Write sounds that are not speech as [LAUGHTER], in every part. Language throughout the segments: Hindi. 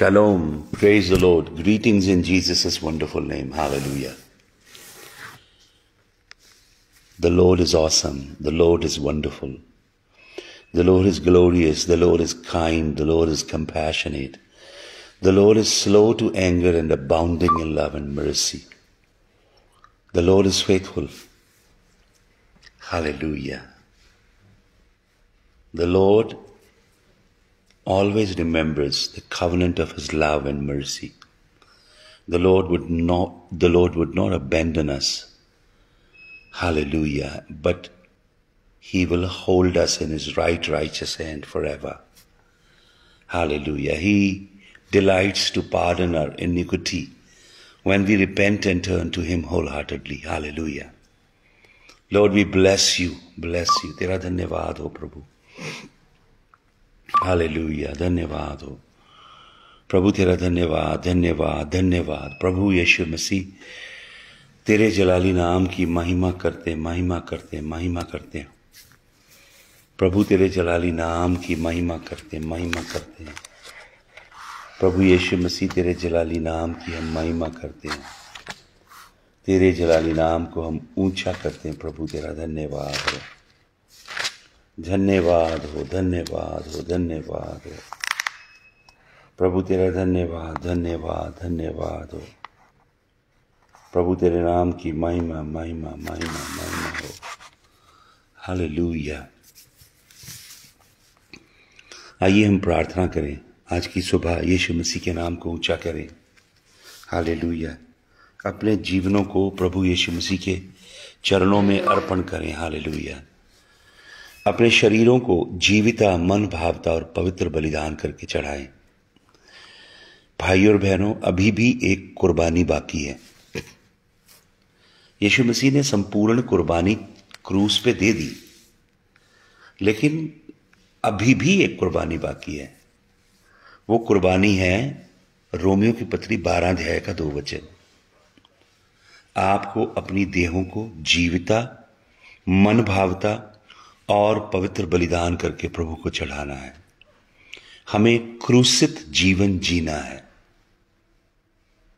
Shalom. Praise the Lord. Greetings in Jesus' wonderful name. Hallelujah. The Lord is awesome. The Lord is wonderful. The Lord is glorious. The Lord is kind. The Lord is compassionate. The Lord is slow to anger and abounding in love and mercy. The Lord is faithful. Hallelujah. The Lord always remembers the covenant of his love and mercy. The Lord would not the Lord would not abandon us. Hallelujah. But he will hold us in his right righteous hand forever. Hallelujah. He delights to pardon our iniquity when we repent and turn to him wholeheartedly. Hallelujah. Lord, we bless you. Bless you. Tera dhanyavad ho Prabhu. लुया धन्यवाद हो प्रभु तेरा धन्यवाद धन्यवाद धन्यवाद प्रभु यशु मसीह तेरे जलाली नाम की महिमा करते महिमा करते महिमा करते हैं प्रभु तेरे जलाली नाम की महिमा करते महिमा करते हैं प्रभु यीशु मसीह तेरे जलाली नाम की हम महिमा करते हैं तेरे जलाली नाम को हम ऊंचा करते हैं प्रभु तेरा धन्यवाद है धन्यवाद हो धन्यवाद हो धन्यवाद हो प्रभु तेरा धन्यवाद धन्यवाद धन्यवाद हो प्रभु तेरे नाम की महिमा महिमा महिमा महिमा हो हालेलुया आइए हम प्रार्थना करें आज की सुबह यीशु मसीह के नाम को ऊंचा करें हालेलुया अपने जीवनों को प्रभु यीशु मसीह के चरणों में अर्पण करें हालेलुया अपने शरीरों को जीविता मन भावता और पवित्र बलिदान करके चढ़ाएं भाई और बहनों अभी भी एक कुर्बानी बाकी है यीशु मसीह ने संपूर्ण कुर्बानी क्रूस पे दे दी लेकिन अभी भी एक कुर्बानी बाकी है वो कुर्बानी है रोमियो की पत्री बारह अध्याय का दो वचन आपको अपनी देहों को जीविता मन भावता और पवित्र बलिदान करके प्रभु को चढ़ाना है हमें क्रूसित जीवन जीना है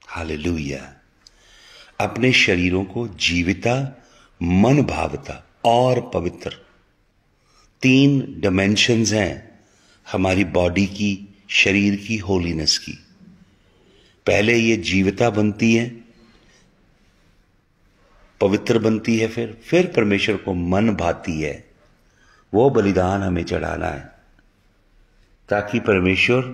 हाल अपने शरीरों को जीविता मन भावता और पवित्र तीन डायमेंशंस हैं हमारी बॉडी की शरीर की होलीनेस की पहले ये जीविता बनती है पवित्र बनती है फिर फिर परमेश्वर को मन भाती है वो बलिदान हमें चढ़ाना है ताकि परमेश्वर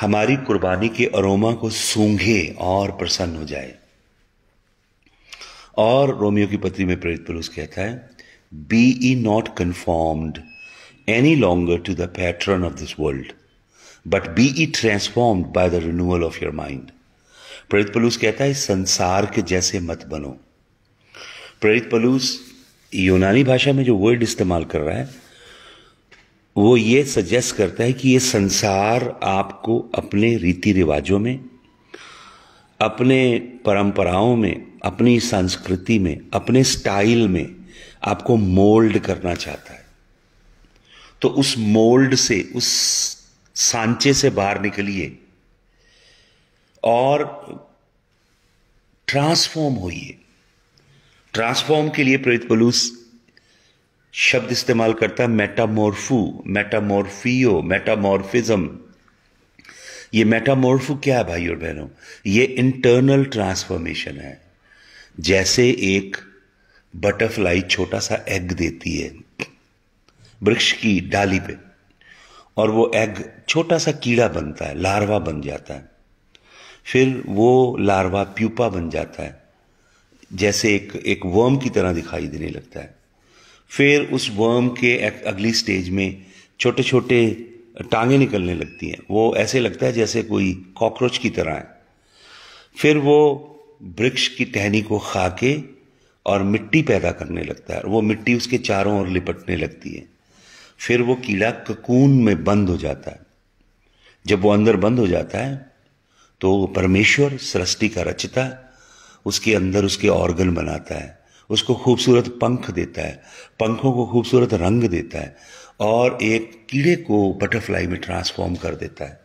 हमारी कुर्बानी के अरोमा को सूंघे और प्रसन्न हो जाए और रोमियो की पत्री में प्रेरित पुरुष कहता है be not conformed any longer to the pattern of this world but be transformed by the renewal of your mind प्रेरित पुरुष कहता है संसार के जैसे मत बनो प्रेरित पलूस यूनानी भाषा में जो वर्ड इस्तेमाल कर रहा है वो ये सजेस्ट करता है कि ये संसार आपको अपने रीति रिवाजों में अपने परंपराओं में अपनी संस्कृति में अपने स्टाइल में आपको मोल्ड करना चाहता है तो उस मोल्ड से उस सांचे से बाहर निकलिए और ट्रांसफॉर्म होइए ट्रांसफॉर्म के लिए प्रेरित पलूस शब्द इस्तेमाल करता है मेटामोर्फू मेटामोर्फियो मेटामोर्फिज्म ये मेटामोर्फू क्या है भाई और बहनों ये इंटरनल ट्रांसफॉर्मेशन है जैसे एक बटरफ्लाई छोटा सा एग देती है वृक्ष की डाली पे और वो एग छोटा सा कीड़ा बनता है लार्वा बन जाता है फिर वो लार्वा प्यूपा बन जाता है जैसे एक एक वर्म की तरह दिखाई देने लगता है फिर उस वर्म के अगली स्टेज में छोटे छोटे टांगे निकलने लगती हैं वो ऐसे लगता है जैसे कोई कॉकरोच की तरह है फिर वो वृक्ष की टहनी को खा के और मिट्टी पैदा करने लगता है वो मिट्टी उसके चारों ओर लिपटने लगती है फिर वो कीड़ा ककून में बंद हो जाता है जब वो अंदर बंद हो जाता है तो परमेश्वर सृष्टि का रचता उसके अंदर उसके ऑर्गन बनाता है उसको खूबसूरत पंख देता है पंखों को खूबसूरत रंग देता है और एक कीड़े को बटरफ्लाई में ट्रांसफॉर्म कर देता है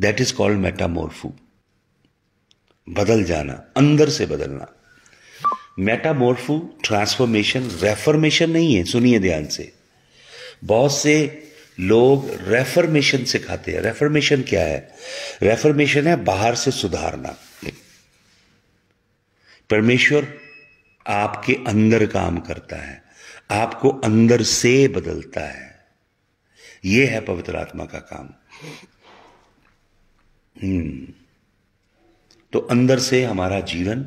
दैट इज कॉल्ड मेटामोर्फू बदल जाना अंदर से बदलना मेटामोर्फू ट्रांसफॉर्मेशन रेफॉर्मेशन नहीं है सुनिए ध्यान से बहुत से लोग रेफॉर्मेशन सिखाते हैं रेफॉर्मेशन क्या है रेफॉर्मेशन है बाहर से सुधारना परमेश्वर आपके अंदर काम करता है आपको अंदर से बदलता है यह है पवित्र आत्मा का काम हम्म। तो अंदर से हमारा जीवन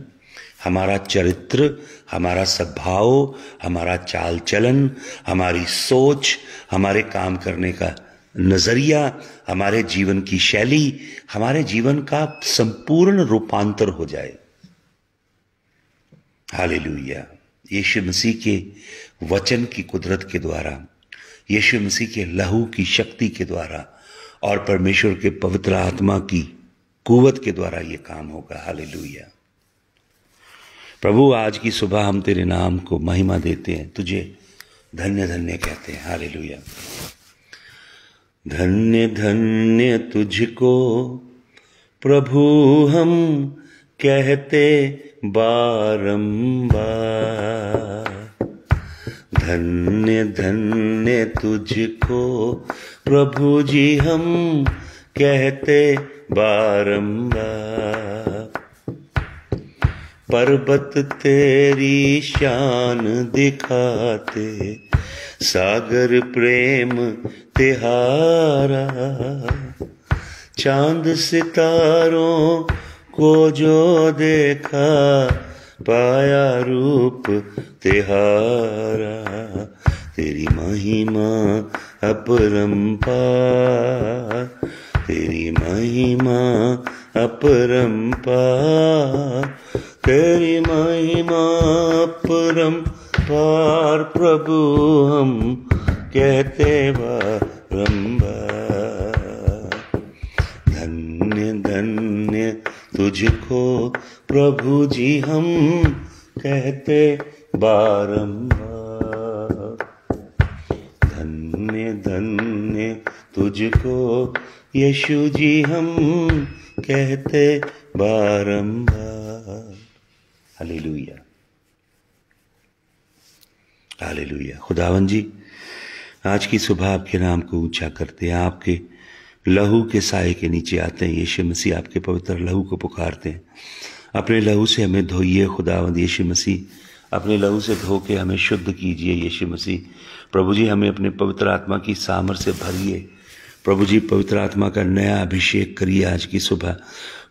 हमारा चरित्र हमारा सद्भाव हमारा चाल चलन हमारी सोच हमारे काम करने का नजरिया हमारे जीवन की शैली हमारे जीवन का संपूर्ण रूपांतर हो जाए हालेलुया यीशु मसीह के वचन की कुदरत के द्वारा यीशु मसीह के लहू की शक्ति के द्वारा और परमेश्वर के पवित्र आत्मा की कुवत के द्वारा ये काम होगा हालेलुया प्रभु आज की सुबह हम तेरे नाम को महिमा देते हैं तुझे धन्य धन्य कहते हैं हालेलुया धन्य धन्य तुझको प्रभु हम कहते बारंबार धन्य धन्य तुझको प्रभु जी हम कहते बारंबार पर्वत तेरी शान दिखाते सागर प्रेम तिहारा चांद सितारों को जो देखा पाया रूप तिहारा तेरी महिमा अपरंपा तेरी महिमा अपरंपा तेरी महिमा अपरंपार प्रभु हम कहते बारंबार धन्य धन्य तुझको प्रभु जी हम कहते बारंबार धन्य धन्य तुझको यशु जी हम कहते बारंबार हालेलुया हालेलुया खुदावन जी आज की सुबह आपके नाम को ऊंचा करते हैं आपके लहू के साय के नीचे आते हैं यीशु मसीह आपके पवित्र लहू को पुकारते हैं अपने लहू से हमें धोइए खुदावंद यीशु मसीह अपने लहू से धो के हमें शुद्ध कीजिए यीशु मसीह प्रभु जी हमें अपने पवित्र आत्मा की सामर से भरिए प्रभु जी पवित्र आत्मा का नया अभिषेक करिए आज की सुबह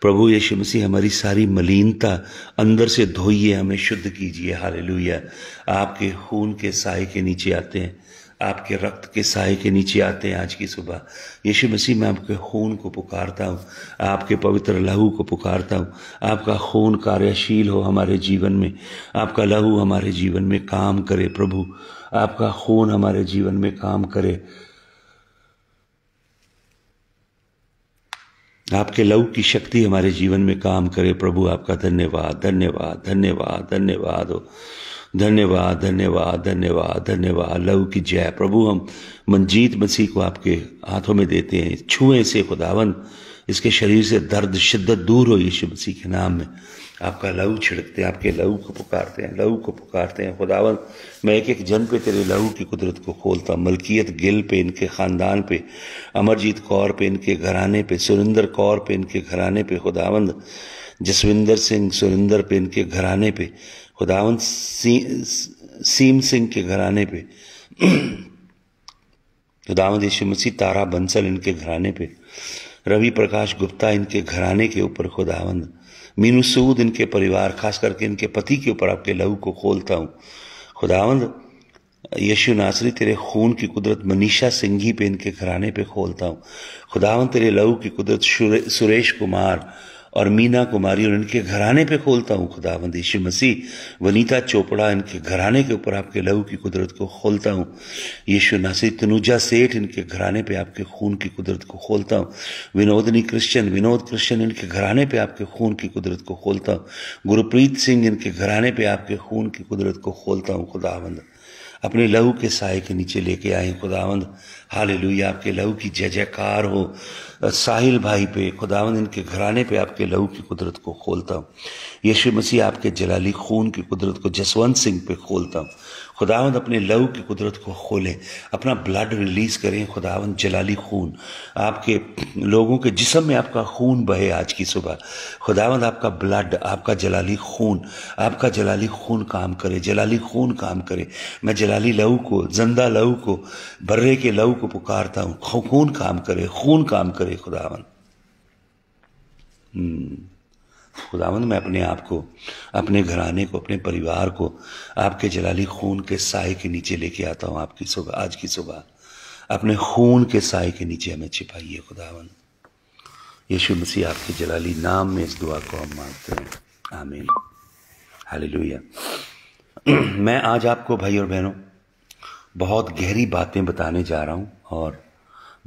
प्रभु यीशु मसीह हमारी सारी मलिनता अंदर से धोइए हमें शुद्ध कीजिए हालेलुया आपके खून के साय के नीचे आते हैं आपके रक्त के साय के नीचे आते हैं आज की सुबह यीशु मसीह मैं आपके खून को पुकारता हूँ आपके पवित्र लहू को पुकारता हूँ आपका खून कार्यशील हो हमारे जीवन में आपका लहू हमारे जीवन में काम करे प्रभु आपका खून हमारे जीवन में काम करे आपके लहू की शक्ति हमारे जीवन में काम करे प्रभु आपका धन्यवाद धन्यवाद धन्यवाद धन्यवाद हो धन्यवाद धन्यवाद धन्यवाद धन्यवाद लव की जय प्रभु हम मंजीत मसीह को आपके हाथों में देते हैं छुए से खुदावन इसके शरीर से दर्द शिद्दत दूर हो यीशु मसीह के नाम में आपका लहू छिड़कते हैं आपके लहू को पुकारते हैं लहू को पुकारते हैं खुदावन मैं एक एक जन पे तेरे लहू की कुदरत को खोलता मलकियत गिल पे इनके ख़ानदान पे अमरजीत कौर पे इनके घराने पे सुरेंद्र कौर पे इनके घराने पे खुदावंद जसविंदर सिंह सुरेंद्र पे इनके घराने पे खुदावन सी, सीम सिंह के घराने पे [CLEARS THROAT] खुदावंद यशु मसीह तारा बंसल इनके घराने पे रवि प्रकाश गुप्ता इनके घराने के ऊपर खुदावंद मीनू सूद इनके परिवार खास करके इनके पति के ऊपर आपके लहू को खोलता हूँ खुदावंद यशु नासरी तेरे खून की कुदरत मनीषा सिंघी पे इनके घराने पे खोलता हूँ खुदावंत तेरे लहू की कुदरत सुरेश कुमार और मीना कुमारी और इनके घराने पे खोलता हूँ खुदावंद यीशु मसीह वनीता चोपड़ा इनके घराने के ऊपर आपके लहू की कुदरत को खोलता हूँ यीशु नासिर तनुजा सेठ इनके घराने पे आपके खून की कुदरत को खोलता हूँ विनोदनी क्रिश्चियन विनोद क्रिश्चियन इनके घराने पे आपके खून की कुदरत को खोलता हूँ गुरप्रीत सिंह इनके घराने पर आपके खून की कुदरत को खोलता हूँ खुदावंद अपने लहू के साय के नीचे लेके आए खुदावंद हालेलुया आपके लहू की जय जयकार हो साहिल भाई पे खुदावन इनके घराने पे आपके लहू की कुदरत को खोलता हूँ यीशु मसीह आपके जलाली खून की कुदरत को जसवंत सिंह पे खोलता हूँ खुदावंद अपने लहू की कुदरत को खोलें अपना ब्लड रिलीज़ करें खुदावंद जलाली खून आपके लोगों के जिसम में आपका खून बहे आज की सुबह खुदावंद आपका ब्लड आपका जलाली खून आपका जलाली खून काम करे जलाली खून काम करे मैं जलाली लहू को जिंदा लहू को बर्रे के लहू को पुकारता हूँ खून काम करे खून काम करे खुदावंद हम्म। खुदावंद मैं अपने आप को अपने घराने को अपने परिवार को आपके जलाली खून के साय के नीचे लेके आता हूँ आपकी सुबह आज की सुबह अपने खून के साय के नीचे हमें छिपाइए खुदावन यीशु मसीह आपके जलाली नाम में इस दुआ को हम मांगते हैं आमीन हालेलुया [CLEARS THROAT] मैं आज आपको भाई और बहनों बहुत गहरी बातें बताने जा रहा हूँ और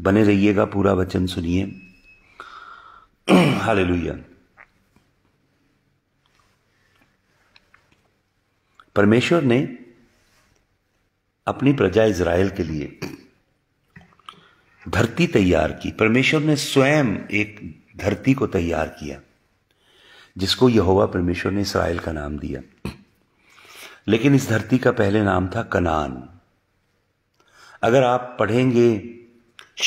बने रहिएगा पूरा वचन सुनिए [CLEARS THROAT] हालेलुया परमेश्वर ने अपनी प्रजा इज़राइल के लिए धरती तैयार की परमेश्वर ने स्वयं एक धरती को तैयार किया जिसको यहोवा परमेश्वर ने इसराइल का नाम दिया लेकिन इस धरती का पहले नाम था कनान अगर आप पढ़ेंगे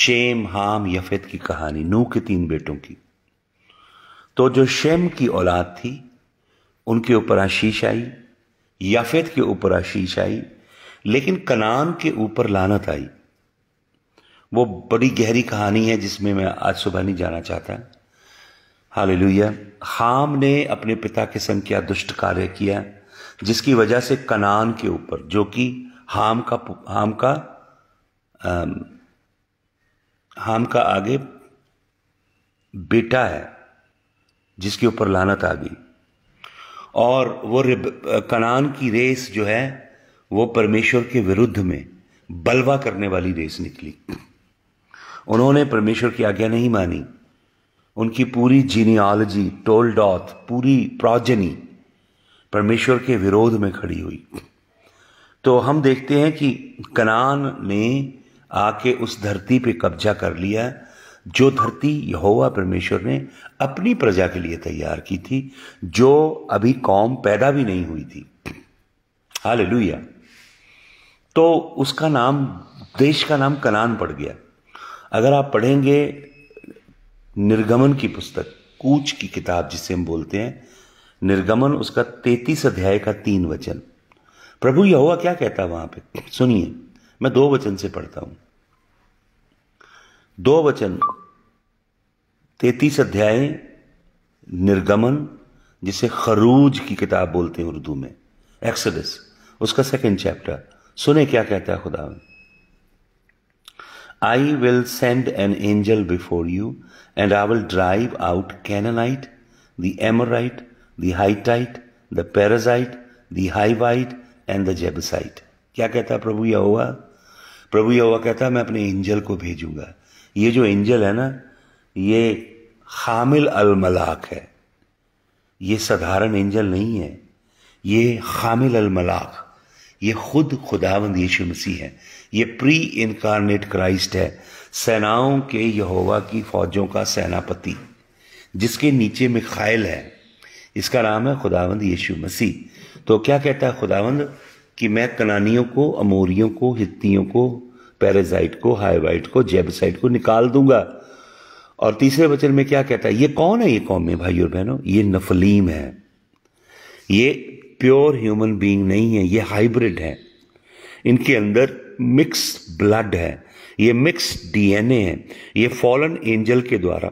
शेम हाम यफेत की कहानी नू के तीन बेटों की तो जो शेम की औलाद थी उनके ऊपर आशीष आई याफेत के ऊपर आशीष आई लेकिन कनान के ऊपर लानत आई वो बड़ी गहरी कहानी है जिसमें मैं आज सुबह नहीं जाना चाहता हालेलुया हाम ने अपने पिता के संग क्या दुष्ट कार्य किया जिसकी वजह से कनान के ऊपर जो कि हाम का हाम का आ, हाम का आगे बेटा है जिसके ऊपर लानत आ गई और वो कनान की रेस जो है वो परमेश्वर के विरुद्ध में बलवा करने वाली रेस निकली उन्होंने परमेश्वर की आज्ञा नहीं मानी उनकी पूरी जीनियालॉजी टोल डॉथ पूरी प्रोजनी परमेश्वर के विरोध में खड़ी हुई तो हम देखते हैं कि कनान ने आके उस धरती पे कब्जा कर लिया जो धरती यहोवा परमेश्वर ने अपनी प्रजा के लिए तैयार की थी जो अभी कौम पैदा भी नहीं हुई थी हाल तो उसका नाम देश का नाम कनान पड़ गया अगर आप पढ़ेंगे निर्गमन की पुस्तक कूच की किताब जिसे हम बोलते हैं निर्गमन उसका तैतीस अध्याय का तीन वचन प्रभु यहोवा क्या कहता है वहां पे सुनिए मैं दो वचन से पढ़ता हूं दो वचन तैतीस अध्याय निर्गमन जिसे खरूज की किताब बोलते हैं उर्दू में एक्सडस उसका सेकंड चैप्टर सुने क्या कहता है खुदा I will send an angel before you and I will drive out Canaanite the Amorite the Hittite the Perizzite the Hivite and the Jebusite क्या कहता प्रभु यह हुआ प्रभु यह कहता है मैं अपने एंजल को भेजूंगा ये जो एंजल है ना ये हामिल मलाक है ये साधारण एंजल नहीं है ये हामिल मलाक ये खुद खुदावंद यीशु मसीह है ये प्री इनकारनेट क्राइस्ट है सेनाओं के यहोवा की फौजों का सेनापति जिसके नीचे मिखाइल है इसका नाम है खुदावंद यीशु मसीह तो क्या कहता है खुदावंद कि मैं कनानियों को अमोरियों को हितियों को पैरेजाइट को हाईवाइट को जेबसाइट को निकाल दूंगा और तीसरे वचन में क्या कहता है ये कौन है ये कौम है भाई और बहनों ये नफलीम है ये प्योर ह्यूमन बीइंग नहीं है ये हाइब्रिड है इनके अंदर मिक्स ब्लड है ये मिक्स डीएनए है ये फॉलन एंजल के द्वारा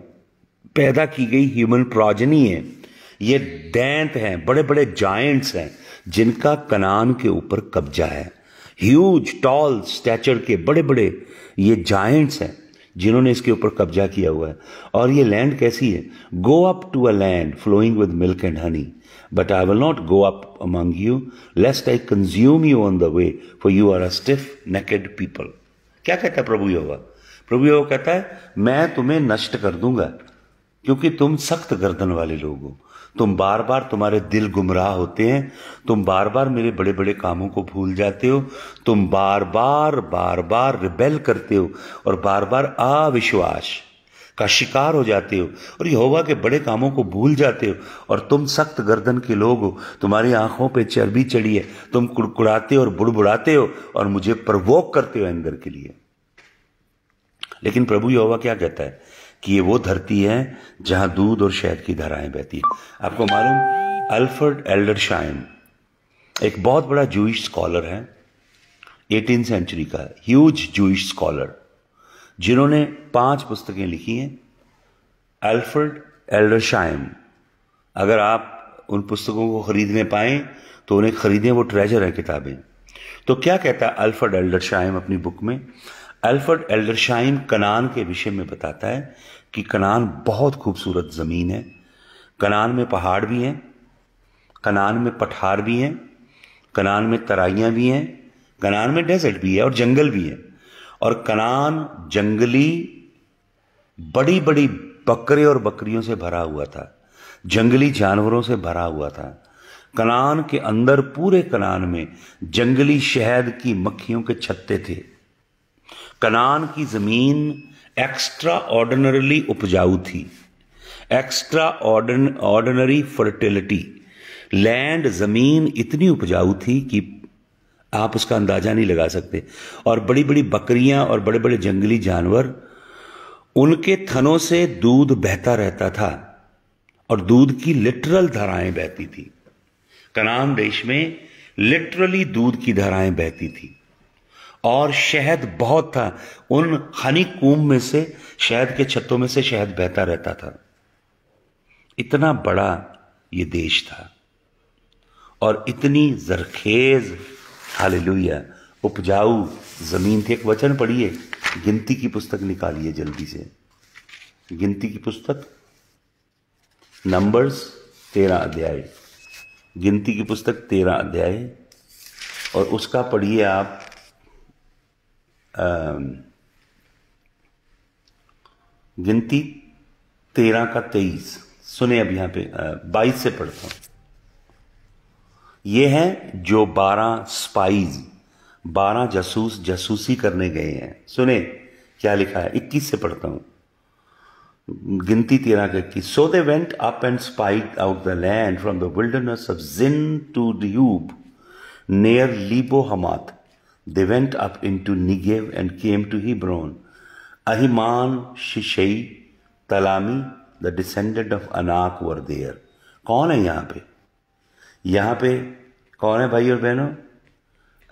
पैदा की गई ह्यूमन प्रोजनी है ये दैंत हैं बड़े बड़े जायंट्स हैं जिनका कनान के ऊपर कब्जा है ह्यूज टॉल स्टैचर के बड़े बड़े ये जाइंट्स हैं जिन्होंने इसके ऊपर कब्जा किया हुआ है और ये लैंड कैसी है go up to a land flowing with milk and honey but I will not go up among you lest I consume you on the way for you are a stiff necked people क्या कहता है प्रभु योगा प्रभु योगा कहता है मैं तुम्हें नष्ट कर दूंगा क्योंकि तुम सख्त गर्दन वाले लोग हो तुम बार बार तुम्हारे दिल गुमराह होते हैं तुम बार बार मेरे बड़े बड़े कामों को भूल जाते हो तुम बार बार बार बार रिबेल करते हो और बार बार अविश्वास का शिकार हो जाते हो और ये होगा के बड़े कामों को भूल जाते हो और तुम सख्त गर्दन के लोग हो तुम्हारी आंखों पे चर्बी चढ़ी है तुम कुड़कुड़ाते हो और बुड़बुड़ाते हो और मुझे प्रवोक करते हो अंदर के लिए लेकिन प्रभु यहोवा क्या कहता है कि ये वो धरती है जहां दूध और शहद की धाराएं बहती हैं आपको मालूम अल्फर्ड एल्डर शाइन एक बहुत बड़ा जूश स्कॉलर है एटीन सेंचुरी का ह्यूज जूश स्कॉलर जिन्होंने पांच पुस्तकें लिखी हैं अल्फर्ड एल्डर शाइन अगर आप उन पुस्तकों को खरीदने पाए तो उन्हें खरीदें वो ट्रेजर है किताबें तो क्या कहता है अल्फर्ड एल्डरशाइम अपनी बुक में अल्फर्ड एल्डरशाइम कनान के विषय में बताता है कि कनान बहुत खूबसूरत ज़मीन है कनान में पहाड़ भी हैं कनान में पठार भी हैं कनान में तराइयाँ भी हैं कनान में डेजर्ट भी है और जंगल भी है और कनान जंगली बड़ी बड़ी बकरे और बकरियों से भरा हुआ था जंगली जानवरों से भरा हुआ था कनान के अंदर पूरे कनान में जंगली शहद की मक्खियों के छत्ते थे कनान की ज़मीन एक्स्ट्रा ऑर्डनरली उपजाऊ थी एक्स्ट्रा ऑर्डनरी फर्टिलिटी लैंड ज़मीन इतनी उपजाऊ थी कि आप उसका अंदाज़ा नहीं लगा सकते और बड़ी बड़ी बकरियां और बड़े बड़े जंगली जानवर उनके थनों से दूध बहता रहता था और दूध की लिटरल धाराएं बहती थी कनान देश में लिटरली दूध की धाराएं बहती थी और शहद बहुत था उन हनी कुंभ में से शहद के छतों में से शहद बहता रहता था इतना बड़ा ये देश था और इतनी जरखेज हालेलुया उपजाऊ जमीन थी एक वचन पढ़िए गिनती की पुस्तक निकालिए जल्दी से गिनती की पुस्तक नंबर्स तेरह अध्याय गिनती की पुस्तक तेरह अध्याय और उसका पढ़िए आप गिनती तेरह का तेईस सुने अब यहां पे बाईस से पढ़ता हूं ये है जो बारह स्पाइज बारह जासूस जासूसी करने गए हैं सुने क्या लिखा है इक्कीस से पढ़ता हूं गिनती तेरह का इक्कीस so they went up and spied out the land from the wilderness of Zin to दूब near Lebo Hamath They went up into Negev and came to Hebron. Ahiman, Shishai, Talami, the descendant of Anak were there. कौन है यहाँ पे यहाँ पे कौन है भाई और बहनों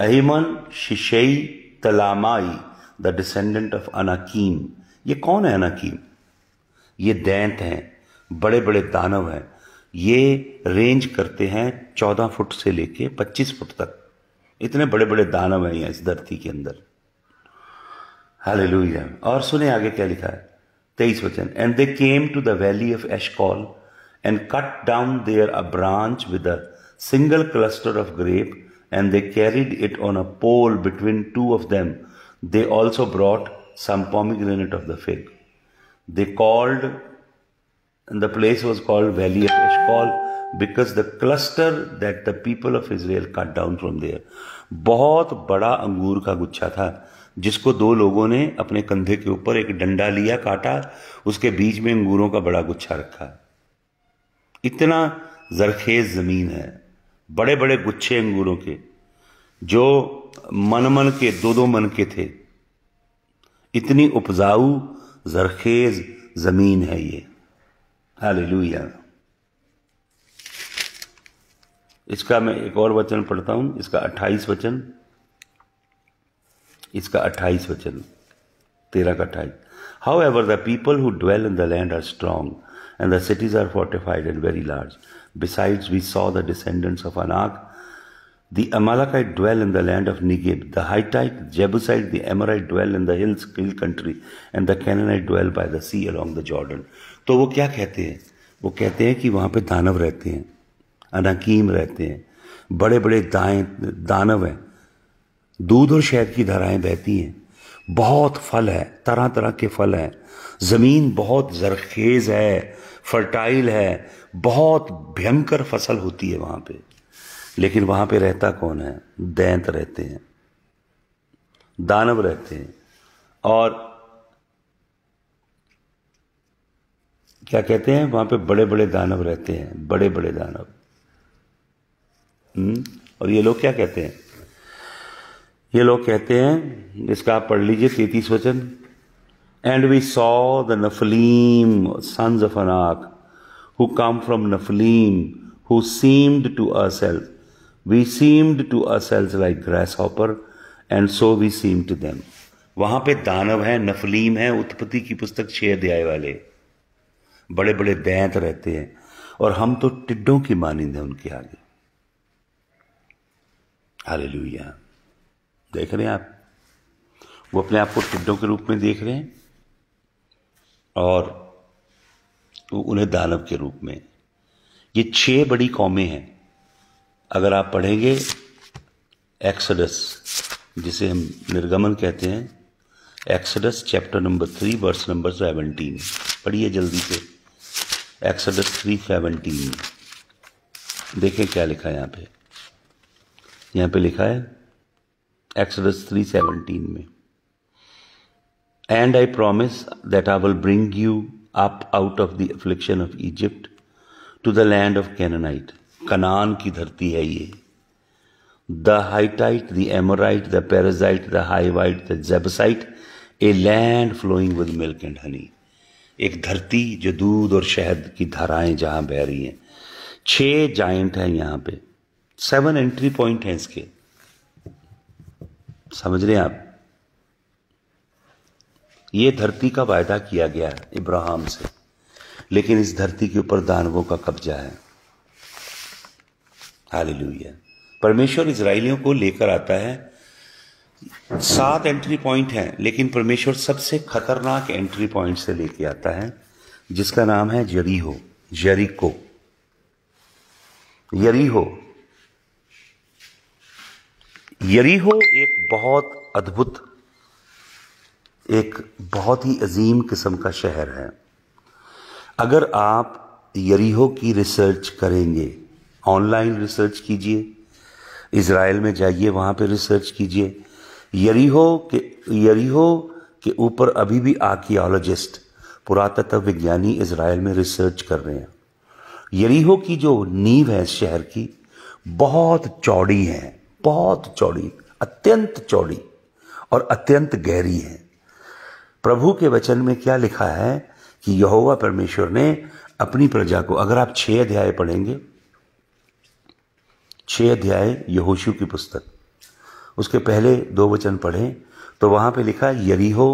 Ahiman Sheshai Talmai the descendant of Anakim ये कौन है अनाकीम ये दैंत हैं बड़े बड़े दानव हैं ये रेंज करते हैं चौदह फुट से लेके पच्चीस फुट तक इतने बड़े बड़े दानव हैं इस धरती के अंदर हालेलुया और सुने आगे क्या लिखा है तेईस वचन and they came to the valley of Eshcol and cut down there a branch with a single cluster of grape and they carried it on a pole between two of them they also brought some pomegranate of the fig they called the place was called valley of Eshcol because the cluster that the people of Israel cut down from there बहुत बड़ा अंगूर का गुच्छा था जिसको दो लोगों ने अपने कंधे के ऊपर एक डंडा लिया काटा उसके बीच में अंगूरों का बड़ा गुच्छा रखा इतना जरखेज ज़मीन है बड़े बड़े गुच्छे अंगूरों के जो मन मन के दो दो मन के थे इतनी उपजाऊ जरखेज ज़मीन है ये लुया इसका मैं एक और वचन पढ़ता हूँ इसका अट्ठाईस वचन इसका अट्ठाईस वचन तेरह का अट्ठाईस however the people who dwell in the land are strong and the cities are fortified and very large besides we saw the descendants of Anak The Amalekite dwell in the land of Negeb. The Hittite, Jebusite, the Amorite dwell in the hills, hill country, and the Canaanite dwell by the sea along the Jordan तो वो क्या कहते हैं वो कहते हैं कि वहाँ पे दानव रहते हैं अनाकीम रहते हैं बड़े बड़े दाए दानव हैं दूध और शहद की धाराएं बहती हैं बहुत फल है तरह तरह के फल हैं ज़मीन बहुत जरखेज़ है फर्टाइल है बहुत भयंकर फसल होती है वहाँ पे लेकिन वहाँ पे रहता कौन है दैंत रहते हैं दानव रहते हैं और क्या कहते हैं वहाँ पे बड़े बड़े दानव रहते हैं बड़े बड़े दानव हम्म? और ये लोग क्या कहते हैं ये लोग कहते हैं इसका आप पढ़ लीजिए तैतीस वचन and we saw the Nephilim sons of Anak who come from Nephilim who seemed to ourselves we seemed to ourselves like grasshopper and so we seem to them वहां पे दानव है नफलीम है उत्पत्ति की पुस्तक छह अध्याय वाले बड़े बड़े दैंत रहते हैं और हम तो टिड्डों की मानिंद हैं उनके आगे हालेलुया देख रहे हैं आप वो अपने आप को टिड्डों के रूप में देख रहे हैं और उन्हें दानव के रूप में ये छह बड़ी कौमें हैं अगर आप पढ़ेंगे एक्सडस जिसे हम निर्गमन कहते हैं Exodus chapter number three verse number seventeen पढ़िए जल्दी से एक्सडस थ्री सेवनटीन देखें क्या लिखा है यहाँ पे यहां पे लिखा है एक्सडस थ्री सेवनटीन में and I promise that I will bring you up out of the affliction of Egypt to the land of Canaanite कनान की धरती है ये the Hittite the Amorite the Perizzite the Hivite the Jebusite a land flowing with milk and honey एक धरती जो दूध और शहद की धाराएं जहां बह रही हैं छह जाइंट हैं यहां पे सेवन एंट्री पॉइंट हैं इसके समझ रहे हैं आप ये धरती का वायदा किया गया है इब्राहिम से लेकिन इस धरती के ऊपर दानवों का कब्जा है हालेलुया परमेश्वर इसराइलियों को लेकर आता है सात एंट्री पॉइंट हैं लेकिन परमेश्वर सबसे खतरनाक एंट्री पॉइंट से लेके आता है जिसका नाम है जरीहो जरीको यरीहो यरीहो एक बहुत अद्भुत एक बहुत ही अजीम किस्म का शहर है अगर आप यरीहो की रिसर्च करेंगे ऑनलाइन रिसर्च कीजिए इसराइल में जाइए वहाँ पे रिसर्च कीजिए यरीहो के यरीहो के ऊपर अभी भी आर्कियोलॉजिस्ट पुरातत्व विज्ञानी इसराइल में रिसर्च कर रहे हैं यरीहो की जो नींव है इस शहर की बहुत चौड़ी है बहुत चौड़ी अत्यंत चौड़ी और अत्यंत गहरी है प्रभु के वचन में क्या लिखा है कि यहोवा परमेश्वर ने अपनी प्रजा को अगर आप छह अध्याय पढ़ेंगे छह अध्याय यहोशु की पुस्तक उसके पहले दो वचन पढ़ें तो वहां पे लिखा यरीहो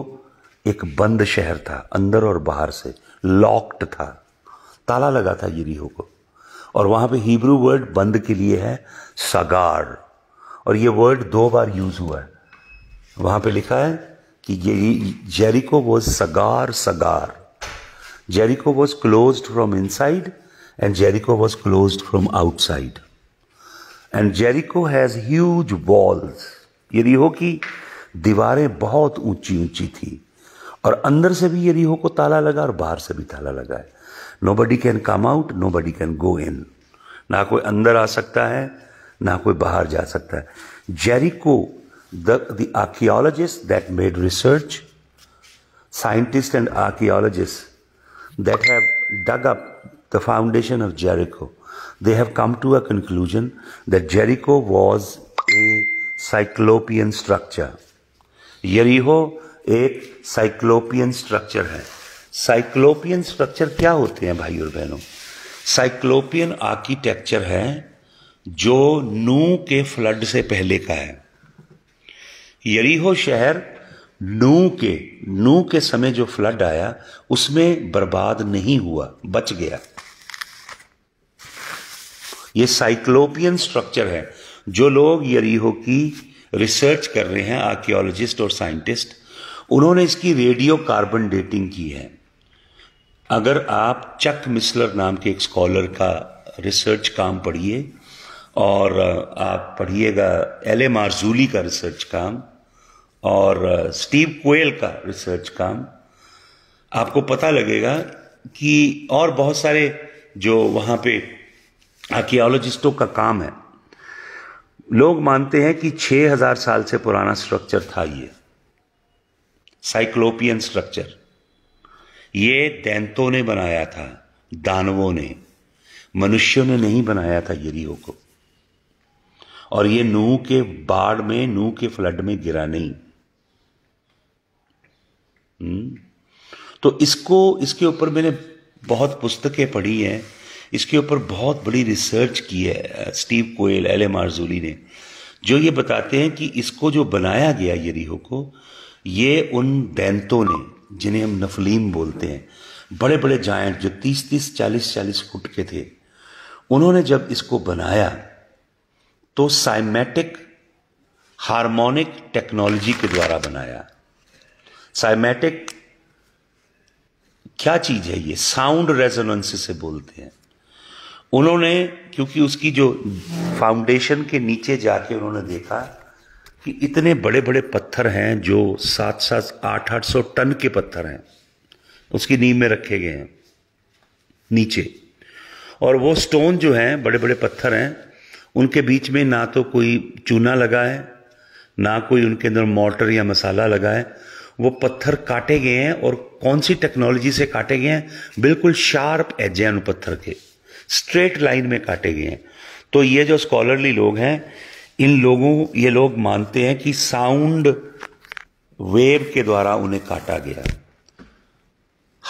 एक बंद शहर था अंदर और बाहर से लॉक्ड था ताला लगा था यरीहो को और वहां पे हिब्रू वर्ड बंद के लिए है सगाड़ और ये वर्ड दो बार यूज़ हुआ है वहां पे लिखा है कि ये जेरिको वॉज सगार सगार Jericho was close from inside and Jericho was close from outside and Jericho has huge walls ये रिहो की दीवारें बहुत ऊंची ऊंची थी और अंदर से भी ये रिहो को ताला लगा और बाहर से भी ताला लगा है nobody can come out nobody can go in ना कोई अंदर आ सकता है ना कोई बाहर जा सकता है Jericho the archaeologist that made research scientist and archaeologist that have dug up the foundation of Jericho they have come to a conclusion that Jericho was a cyclopean structure यरीहो एक साइक्लोपियन स्ट्रक्चर है साइक्लोपियन स्ट्रक्चर क्या होते हैं भाई और बहनों साइक्लोपियन आर्किटेक्चर है जो नू के फ्लड से पहले का है यरीहो शहर नू के नू के समय जो फ्लड आया उसमें बर्बाद नहीं हुआ बच गया ये साइक्लोपियन स्ट्रक्चर है जो लोग यरीहो की रिसर्च कर रहे हैं आर्कियोलॉजिस्ट और साइंटिस्ट उन्होंने इसकी रेडियो कार्बन डेटिंग की है अगर आप चक मिसलर नाम के एक स्कॉलर का रिसर्च काम पढ़िए और आप पढ़िएगा एल ए मार्जूली का रिसर्च काम और स्टीव कोयल का रिसर्च काम आपको पता लगेगा कि और बहुत सारे जो वहाँ पे आर्कियोलॉजिस्टों का काम है लोग मानते हैं कि 6000 साल से पुराना स्ट्रक्चर था ये साइक्लोपियन स्ट्रक्चर ये दैंतों ने बनाया था दानवों ने मनुष्यों ने नहीं बनाया था गिरियों को और ये नूह के बाढ़ में नूह के फ्लड में गिरा नहीं हम्म? तो इसको इसके ऊपर मैंने बहुत पुस्तकें पढ़ी हैं इसके ऊपर बहुत बड़ी रिसर्च की है Steve Quayle L Marzulli ने जो ये बताते हैं कि इसको जो बनाया गया यरीहो को ये उन दैंतों ने जिन्हें हम नफलीम बोलते हैं बड़े बड़े जायंट जो तीस तीस चालीस चालीस फुट के थे उन्होंने जब इसको बनाया तो साइमेटिक हार्मोनिक टेक्नोलॉजी के द्वारा बनाया साइमेटिक क्या चीज है ये साउंड रेजोनेंस से बोलते हैं उन्होंने क्योंकि उसकी जो फाउंडेशन के नीचे जाके उन्होंने देखा कि इतने बड़े बड़े पत्थर हैं जो सात सात आठ आठ सौ टन के पत्थर हैं उसकी नींव में रखे गए हैं नीचे और वो स्टोन जो हैं बड़े बड़े पत्थर हैं उनके बीच में ना तो कोई चूना लगा है ना कोई उनके अंदर मोटर या मसाला लगा है वो पत्थर काटे गए हैं और कौन सी टेक्नोलॉजी से काटे गए हैं बिल्कुल शार्प एज हैं उन पत्थर के स्ट्रेट लाइन में काटे गए हैं तो ये जो स्कॉलरली लोग हैं इन लोगों ये लोग मानते हैं कि साउंड वेव के द्वारा उन्हें काटा गया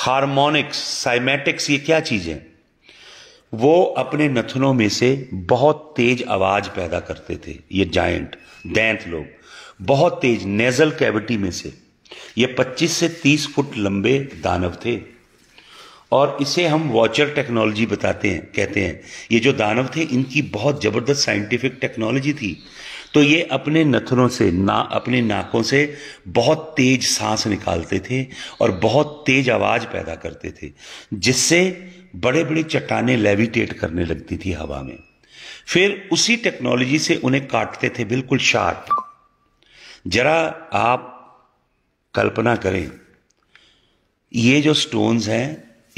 हारमोनिक्स साइमेटिक्स ये क्या चीजें वो अपने नथनों में से बहुत तेज आवाज पैदा करते थे ये जायंट दैंत लोग बहुत तेज नेजल कैविटी में से ये 25 से 30 फुट लंबे दानव थे और इसे हम वॉचर टेक्नोलॉजी बताते हैं कहते हैं ये जो दानव थे इनकी बहुत ज़बरदस्त साइंटिफिक टेक्नोलॉजी थी तो ये अपने नथरों से ना अपने नाकों से बहुत तेज सांस निकालते थे और बहुत तेज आवाज पैदा करते थे जिससे बड़े बड़े चट्टाने लेविटेट करने लगती थी हवा में फिर उसी टेक्नोलॉजी से उन्हें काटते थे बिल्कुल शार्प जरा आप कल्पना करें ये जो स्टोन्स हैं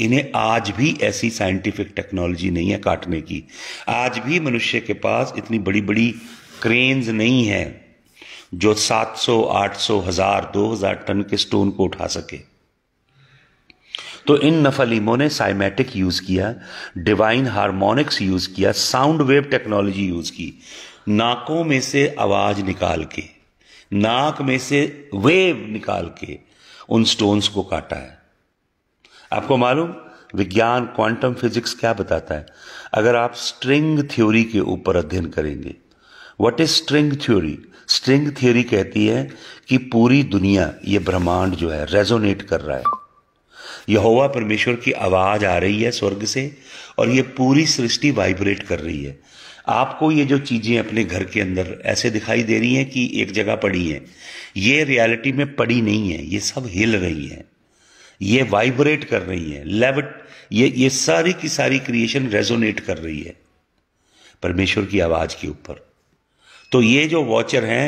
इन्हें आज भी ऐसी साइंटिफिक टेक्नोलॉजी नहीं है काटने की आज भी मनुष्य के पास इतनी बड़ी बड़ी क्रेन्स नहीं हैं जो 700, 800, हजार 2000 टन के स्टोन को उठा सके तो इन नफलीमों ने साइमेटिक यूज किया डिवाइन हारमोनिक्स यूज किया साउंड वेव टेक्नोलॉजी यूज की नाकों में से आवाज निकाल के नाक में से वेव निकाल के उन स्टोन्स को काटा है आपको मालूम विज्ञान क्वांटम फिजिक्स क्या बताता है अगर आप स्ट्रिंग थ्योरी के ऊपर अध्ययन करेंगे what is string theory string theory कहती है कि पूरी दुनिया ये ब्रह्मांड जो है रेजोनेट कर रहा है यहोवा परमेश्वर की आवाज आ रही है स्वर्ग से और ये पूरी सृष्टि वाइब्रेट कर रही है आपको ये जो चीजें अपने घर के अंदर ऐसे दिखाई दे रही हैं कि एक जगह पड़ी हैं ये रियलिटी में पड़ी नहीं है ये सब हिल रही हैं ये वाइब्रेट कर रही है लेवट ये ये सारी की सारी क्रिएशन रेजोनेट कर रही है परमेश्वर की आवाज के ऊपर तो ये जो वॉचर हैं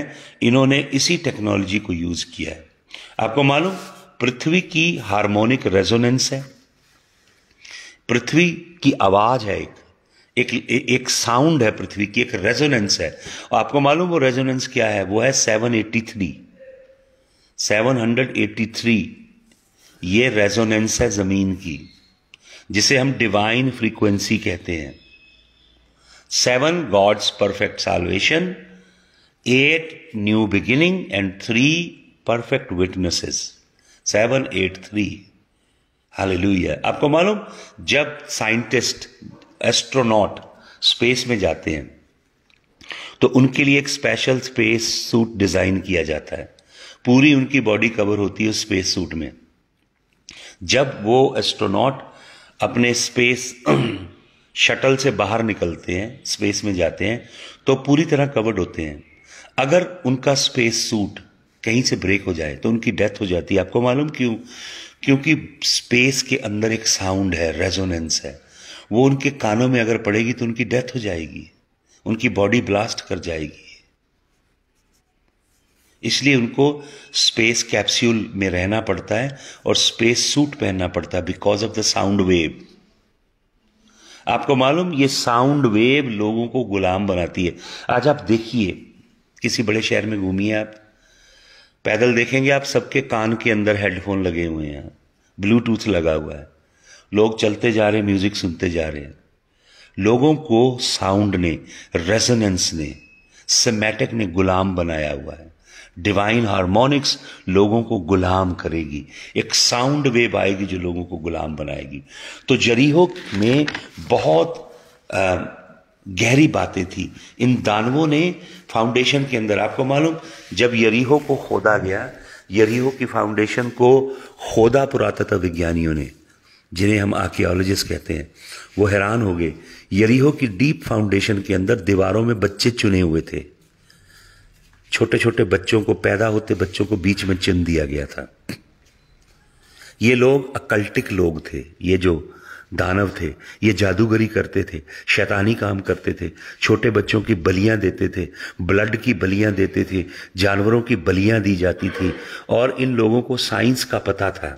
इन्होंने इसी टेक्नोलॉजी को यूज़ किया है आपको मालूम पृथ्वी की हार्मोनिक रेजोनेंस है पृथ्वी की आवाज़ है एक एक एक साउंड है पृथ्वी की एक रेजोनेंस है और आपको मालूम वो रेजोनेंस क्या है वो है 783 783 ये रेजोनेंस है ज़मीन की जिसे हम डिवाइन फ्रीक्वेंसी कहते हैं seven God's perfect salvation eight new beginning and three perfect witnesses seven eight three है आपको मालूम जब साइंटिस्ट एस्ट्रोनॉट स्पेस में जाते हैं तो उनके लिए एक स्पेशल स्पेस सूट डिजाइन किया जाता है पूरी उनकी बॉडी कवर होती है स्पेस सूट में जब वो एस्ट्रोनॉट अपने स्पेस शटल [CLEARS THROAT] से बाहर निकलते हैं स्पेस में जाते हैं तो पूरी तरह कवर्ड होते हैं अगर उनका स्पेस सूट कहीं से ब्रेक हो जाए तो उनकी डेथ हो जाती है आपको मालूम क्यों क्योंकि स्पेस के अंदर एक साउंड है रेजोनेंस है वो उनके कानों में अगर पड़ेगी तो उनकी डेथ हो जाएगी उनकी बॉडी ब्लास्ट कर जाएगी इसलिए उनको स्पेस कैप्सूल में रहना पड़ता है और स्पेस सूट पहनना पड़ता है because of the sound wave आपको मालूम ये साउंड वेव लोगों को गुलाम बनाती है आज आप देखिए किसी बड़े शहर में घूमिए आप पैदल देखेंगे आप सबके कान के अंदर हेडफोन लगे हुए हैं ब्लूटूथ लगा हुआ है लोग चलते जा रहे हैं म्यूजिक सुनते जा रहे हैं लोगों को साउंड ने रेजोनेंस ने सेमेटिक ने गुलाम बनाया हुआ है डिवाइन हारमोनिक्स लोगों को गुलाम करेगी एक साउंड वेव आएगी जो लोगों को गुलाम बनाएगी तो जरीहो में बहुत आ, गहरी बातें थी इन दानवों ने फाउंडेशन के अंदर आपको मालूम जब यरीहो को खोदा गया यरीहो की फाउंडेशन को खोदा पुरातत्व विज्ञानियों ने जिन्हें हम आर्कियोलॉजिस्ट कहते हैं वो हैरान हो गए यरीहो की डीप फाउंडेशन के अंदर दीवारों में बच्चे चुने हुए थे छोटे छोटे बच्चों को पैदा होते बच्चों को बीच में चुन दिया गया था ये लोग अकल्टिक लोग थे ये जो दानव थे ये जादूगरी करते थे शैतानी काम करते थे छोटे बच्चों की बलियां देते थे ब्लड की बलियां देते थे जानवरों की बलियां दी जाती थी और इन लोगों को साइंस का पता था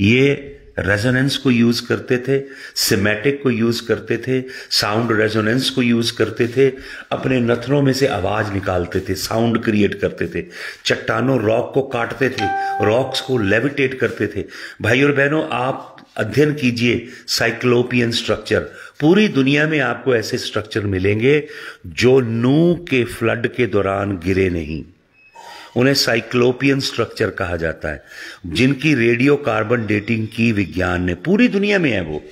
ये रेजोनेंस को यूज करते थे सिमेटिक को यूज करते थे साउंड रेजोनेंस को यूज करते थे अपने नथनों में से आवाज निकालते थे साउंड क्रिएट करते थे चट्टानों रॉक को काटते थे रॉक्स को लेविटेट करते थे भाई और बहनों आप अध्ययन कीजिए साइक्लोपियन स्ट्रक्चर पूरी दुनिया में आपको ऐसे स्ट्रक्चर मिलेंगे जो नू के फ्लड के दौरान गिरे नहीं उन्हें साइक्लोपियन स्ट्रक्चर कहा जाता है जिनकी रेडियो कार्बन डेटिंग की विज्ञान ने पूरी दुनिया में है वो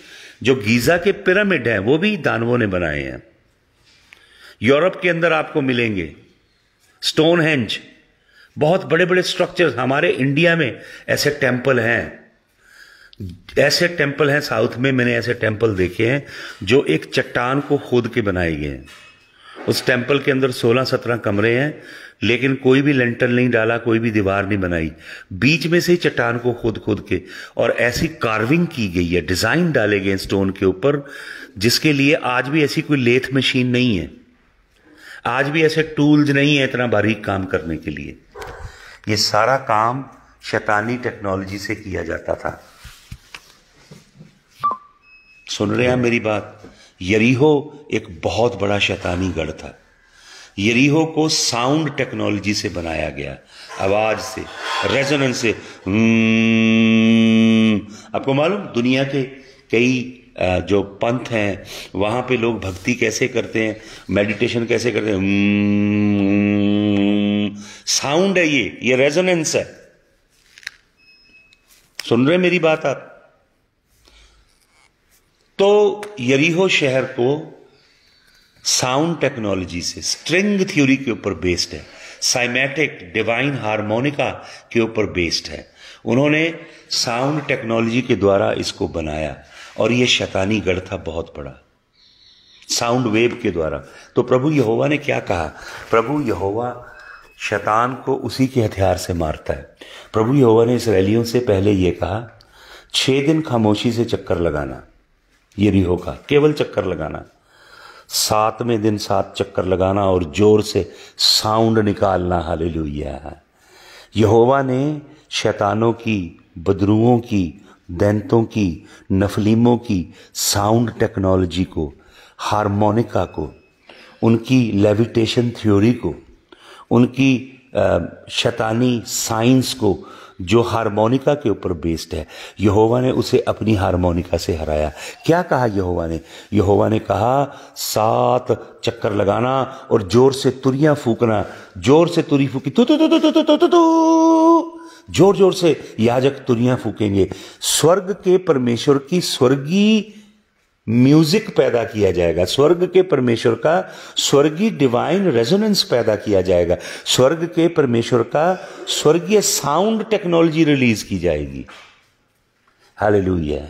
जो गीजा के पिरामिड है वो भी दानवों ने बनाए हैं यूरोप के अंदर आपको मिलेंगे स्टोन बहुत बड़े बड़े स्ट्रक्चर्स हमारे इंडिया में ऐसे टेम्पल हैं ऐसे टेम्पल हैं साउथ में मैंने ऐसे टेम्पल देखे हैं जो एक चट्टान को खोद के बनाए गए हैं उस टेंपल के अंदर 16-17 कमरे हैं लेकिन कोई भी लेंटर नहीं डाला कोई भी दीवार नहीं बनाई बीच में से ही चट्टान को खोद खोद के और ऐसी कार्विंग की गई है डिजाइन डाले गए स्टोन के ऊपर जिसके लिए आज भी ऐसी कोई लेथ मशीन नहीं है आज भी ऐसे टूल्स नहीं है इतना बारीक काम करने के लिए ये सारा काम शैतानी टेक्नोलॉजी से किया जाता था सुन रहे हैं मेरी बात यरीहो एक बहुत बड़ा शैतानी गढ़ था यरीहो को साउंड टेक्नोलॉजी से बनाया गया आवाज से रेजोनेंस से हम्म। आपको मालूम दुनिया के कई जो पंथ हैं वहां पे लोग भक्ति कैसे करते हैं मेडिटेशन कैसे करते हैं हम्म। साउंड है ये ये रेजोनेंस है सुन रहे मेरी बात आप तो यरीहो शहर को साउंड टेक्नोलॉजी से स्ट्रिंग थ्योरी के ऊपर बेस्ड है साइमेटिक डिवाइन हारमोनिका के ऊपर बेस्ड है उन्होंने साउंड टेक्नोलॉजी के द्वारा इसको बनाया और ये शैतानी गढ़ था बहुत बड़ा साउंड वेव के द्वारा तो प्रभु यहोवा ने क्या कहा प्रभु यहोवा शैतान को उसी के हथियार से मारता है प्रभु यहोवा ने इस रैलियों से पहले यह कहा छह दिन खामोशी से चक्कर लगाना ये भी होगा केवल चक्कर लगाना सातवें दिन सात चक्कर लगाना और जोर से साउंड निकालना हाले यहोवा ने शैतानों की बदरुओं की दैंतों की नफलीमों की साउंड टेक्नोलॉजी को हारमोनिका को उनकी लेविटेशन थ्योरी को उनकी शैतानी साइंस को जो हारमोनिका के ऊपर बेस्ड है यहोवा ने उसे अपनी हारमोनिका से हराया क्या कहा यहोवा ने यहोवा ने कहा सात चक्कर लगाना और जोर से तुरियां फूकना जोर से तुरी फूकी तू तू तू तू तू तू तू तू तू जोर जोर से याजक तुरियां फूकेंगे स्वर्ग के परमेश्वर की स्वर्गीय म्यूजिक पैदा किया जाएगा स्वर्ग के परमेश्वर का स्वर्गीय डिवाइन रेजोनेंस पैदा किया जाएगा स्वर्ग के परमेश्वर का स्वर्गीय साउंड टेक्नोलॉजी रिलीज की जाएगी हालेलुया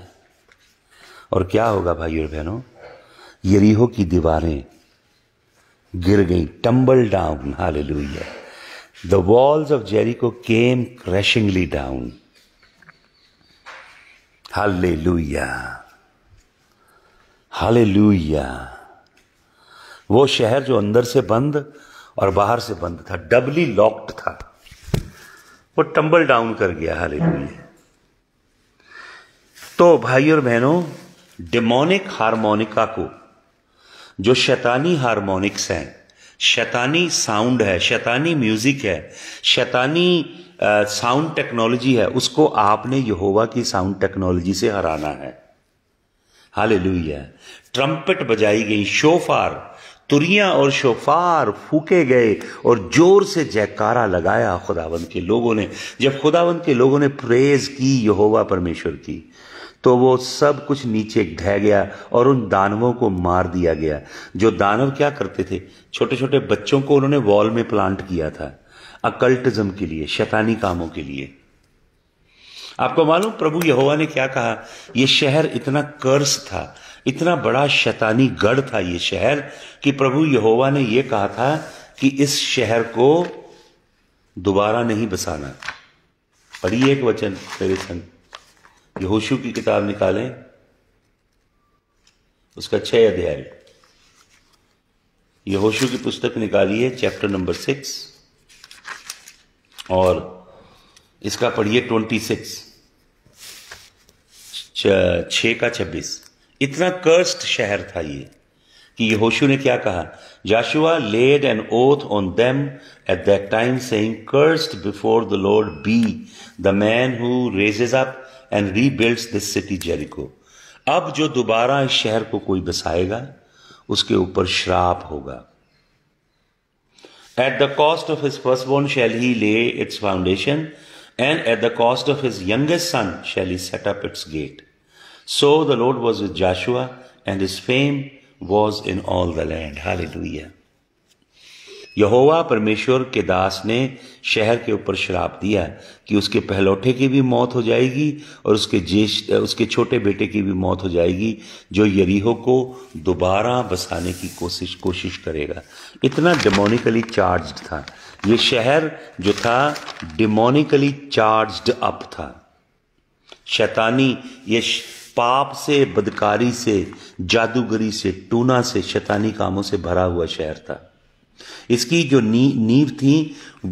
और क्या होगा भाई और बहनों यरीहो की दीवारें गिर गई tumble down hallelujah the walls of Jericho came crashingly down hallelujah hallelujah वो शहर जो अंदर से बंद और बाहर से बंद था डबली लॉक्ड था वो टंबल डाउन कर गया हालेलुया तो भाई और बहनों डेमोनिक हारमोनिका को जो शैतानी हारमोनिक्स हैं शैतानी साउंड है शैतानी म्यूजिक है शैतानी साउंड टेक्नोलॉजी है उसको आपने यहोवा की साउंड टेक्नोलॉजी से हराना है हाल ट्रम्पेट बजाई गई शोफार तुरियां और शोफार फूके गए और जोर से जयकारा लगाया खुदावंत के लोगों ने जब खुदावंत के लोगों ने प्रेज की यहोवा परमेश्वर की तो वो सब कुछ नीचे ढह गया और उन दानवों को मार दिया गया जो दानव क्या करते थे छोटे छोटे बच्चों को उन्होंने वॉल में प्लांट किया था अकल्टिज्म के लिए शैतानी कामों के लिए आपको मालूम प्रभु यहोवा ने क्या कहा यह शहर इतना कर्स था इतना बड़ा शैतानी गढ़ था यह शहर कि प्रभु यहोवा ने यह कहा था कि इस शहर को दोबारा नहीं बसाना पढ़िए एक वचन मेरे संग यहोशु की किताब निकालें उसका छह अध्याय यहोशु की पुस्तक निकाली है चैप्टर नंबर सिक्स और इसका पढ़िए ट्वेंटी सिक्स छः का छब्बीस इतना कर्स्ट शहर था ये कि होशु ने क्या कहा Joshua laid an oath on them at that time saying cursed before the Lord be the man who raises up and rebuilds this city Jericho अब जो दोबारा इस शहर को कोई बसाएगा उसके ऊपर श्राप होगा at the cost of his firstborn shall he lay its foundation and at the cost of his youngest son shall he its gate So the Lord was with Joshua, and his fame was in all the land. Hallelujah. यहोवा परमेश्वर के दास ने शहर के ऊपर श्राप दिया कि उसके पहलौठे की भी मौत हो जाएगी और उसके जेश उसके छोटे बेटे की भी मौत हो जाएगी जो यरीहो को दोबारा बसाने की कोशिश कोशिश करेगा इतना डेमोनिकली चार्ज था ये शहर जो था डिमोनिकली चार्ज अप था शैतानी ये श... पाप से बदकारी से जादूगरी से टूना से शैतानी कामों से भरा हुआ शहर था इसकी जो नी, नींव थी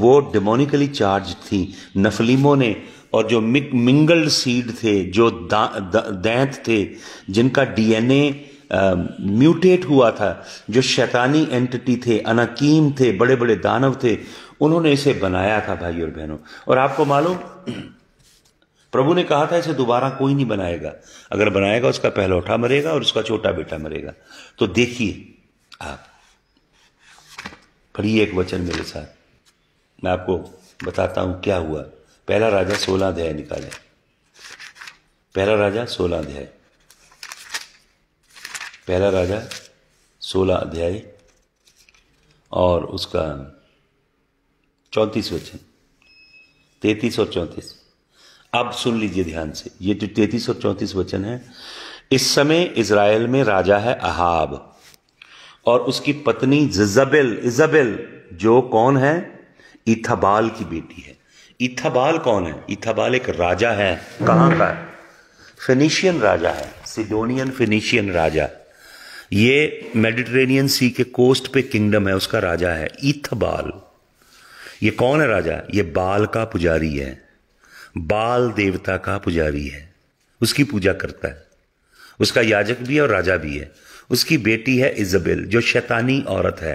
वो डेमोनिकली चार्ज थी नफलीमों ने और जो मिंगल्ड सीड थे जो दा, दैंत थे जिनका डीएनए म्यूटेट हुआ था जो शैतानी एंटिटी थे अनाकीम थे बड़े बड़े दानव थे उन्होंने इसे बनाया था भाई और बहनों और आपको मालूम प्रभु ने कहा था इसे दोबारा कोई नहीं बनाएगा अगर बनाएगा उसका पहलौठा मरेगा और उसका छोटा बेटा मरेगा तो देखिए आप पढ़िए एक वचन मेरे साथ मैं आपको बताता हूं क्या हुआ पहला राजा सोलह अध्याय निकाले पहला राजा सोलह अध्याय पहला राजा सोलह अध्याय और उसका चौंतीस वचन तैतीस और चौंतीस अब सुन लीजिए ध्यान से ये जो तैतीस और चौंतीस वचन है इस समय इसराइल में राजा है अहाब और उसकी पत्नी जजबेल इजबेल जो कौन है इथबाल की बेटी है इथबाल कौन है इथबाल एक राजा है कहां का है फिनिशियन राजा है सिडोनियन फिनिशियन राजा ये मेडिटेरेनियन सी के कोस्ट पे किंगडम है उसका राजा है इथबाल ये कौन है राजा ये बाल का पुजारी है बाल देवता का पुजारी है उसकी पूजा करता है उसका याजक भी है और राजा भी है उसकी बेटी है इजबेल जो शैतानी औरत है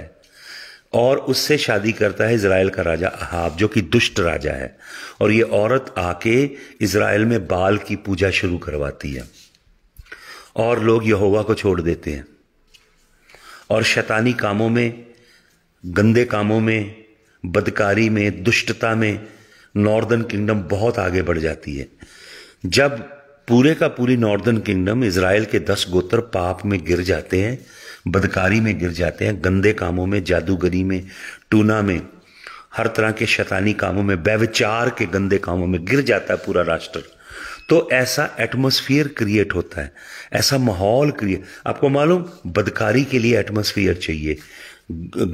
और उससे शादी करता है इसराइल का राजा अहाब जो कि दुष्ट राजा है और ये औरत आके इसराइल में बाल की पूजा शुरू करवाती है और लोग यहोवा को छोड़ देते हैं और शैतानी कामों में गंदे कामों में बदकारी में दुष्टता में नॉर्दर्न किंगडम बहुत आगे बढ़ जाती है जब पूरे का पूरी नॉर्दर्न किंगडम इसराइल के दस गोत्र पाप में गिर जाते हैं बदकारी में गिर जाते हैं गंदे कामों में जादूगरी में टूना में हर तरह के शैतानी कामों में व्यविचार के गंदे कामों में गिर जाता है पूरा राष्ट्र तो ऐसा एटमोसफियर क्रिएट होता है ऐसा माहौल क्रिएट आपको मालूम बदकारी के लिए एटमोसफियर चाहिए